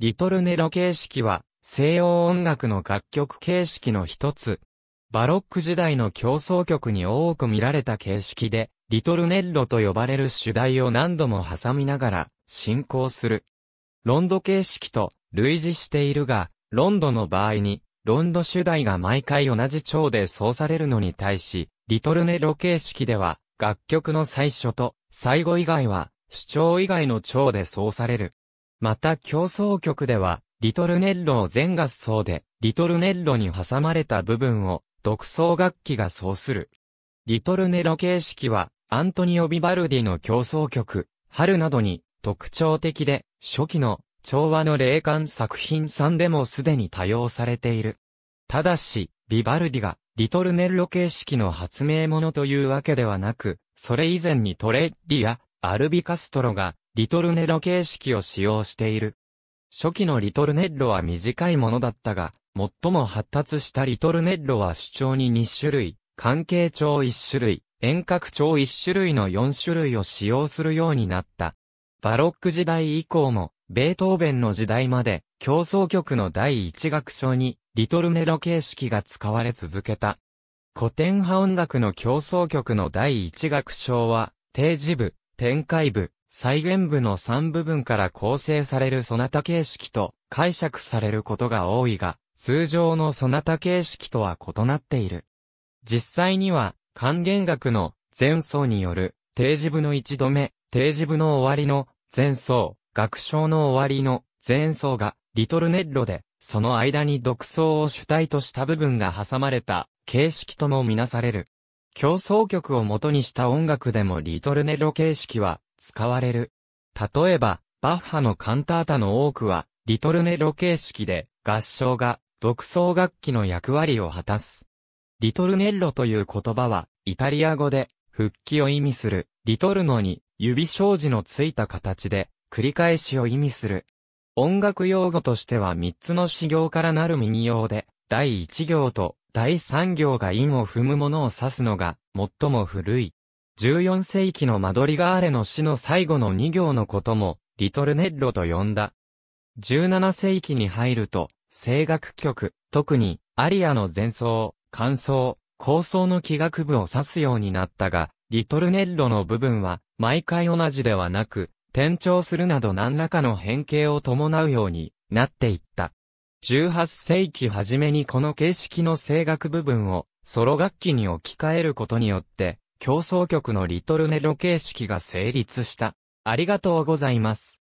リトルネロ形式は、西洋音楽の楽曲形式の一つ。バロック時代の競争曲に多く見られた形式で、リトルネッロと呼ばれる主題を何度も挟みながら進行する。ロンド形式と類似しているが、ロンドの場合に、ロンド主題が毎回同じ調で奏されるのに対し、リトルネロ形式では、楽曲の最初と最後以外は、主張以外の調で奏される。また競争曲では、リトルネッロを全合奏で、リトルネッロに挟まれた部分を、独奏楽器が奏する。リトルネロ形式は、アントニオ・ビバルディの競争曲、春などに特徴的で、初期の調和の霊感作品3でもすでに多用されている。ただし、ビバルディがリトルネッロ形式の発明者というわけではなく、それ以前にトレッリやアルビカストロがリトルネロ形式を使用している。初期のリトルネッロは短いものだったが、最も発達したリトルネッロは主張に2種類、関係帳1種類、遠隔帳1種類の4種類を使用するようになった。バロック時代以降も、ベートーベンの時代まで、競争曲の第1楽章に、リトルネロ形式が使われ続けた。古典派音楽の競争曲の第1楽章は、定時部、展開部、再現部の3部分から構成されるそなた形式と解釈されることが多いが、通常のそなた形式とは異なっている。実際には、還元学の前奏による定時部の一度目、定時部の終わりの前奏、学章の終わりの前奏がリトルネッロで、その間に独奏を主体とした部分が挟まれた形式ともみなされる。競争曲を元にした音楽でもリトルネッロ形式は使われる。例えば、バッハのカンタータの多くは、リトルネロ形式で、合唱が、独奏楽器の役割を果たす。リトルネッロという言葉は、イタリア語で、復帰を意味する、リトルノに、指障子のついた形で、繰り返しを意味する。音楽用語としては3つの修行からなるミニ用で、第1行と第3行が韻を踏むものを指すのが、最も古い。14世紀のマドリガーレの死の最後の2行のことも、リトルネッロと呼んだ。17世紀に入ると、声楽曲、特に、アリアの前奏、感奏、構想の器楽部を指すようになったが、リトルネッロの部分は、毎回同じではなく、転調するなど何らかの変形を伴うようになっていった。18世紀初めにこの形式の声楽部分をソロ楽器に置き換えることによって競争局のリトルネロ形式が成立した。ありがとうございます。